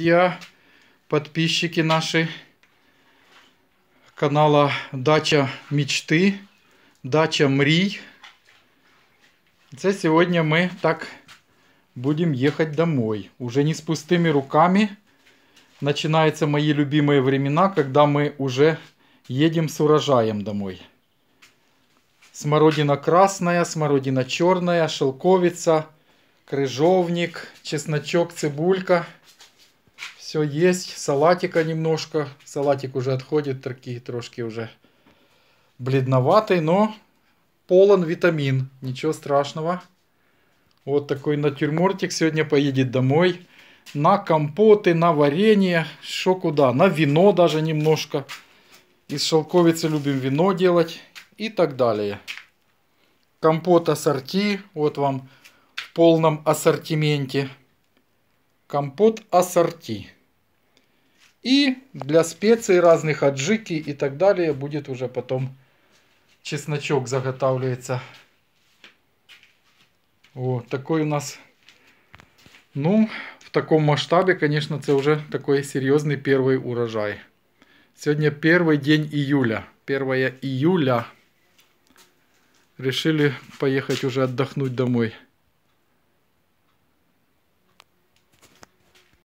Я подписчики наши канала Дача Мечты, Дача Мрій. Це сегодня мы так будем ехать домой. Уже не с пустыми руками. Начинаются мои любимые времена, когда мы уже едем с урожаем домой. Смородина красная, смородина черная, шелковица, крыжовник, чесночок, цибулька – все есть. Салатика немножко. Салатик уже отходит, такие трошки уже бледноватый, но полон витамин. Ничего страшного. Вот такой натюрмортик сегодня поедет домой. На компоты, на варенье, что куда. На вино даже немножко. Из шелковицы любим вино делать и так далее. Компот ассорти. Вот вам в полном ассортименте. Компот ассорти. И для специй разных, аджики и так далее, будет уже потом чесночок заготавливается. Вот такой у нас. Ну, в таком масштабе, конечно, это уже такой серьезный первый урожай. Сегодня первый день июля. 1 июля. Решили поехать уже отдохнуть домой.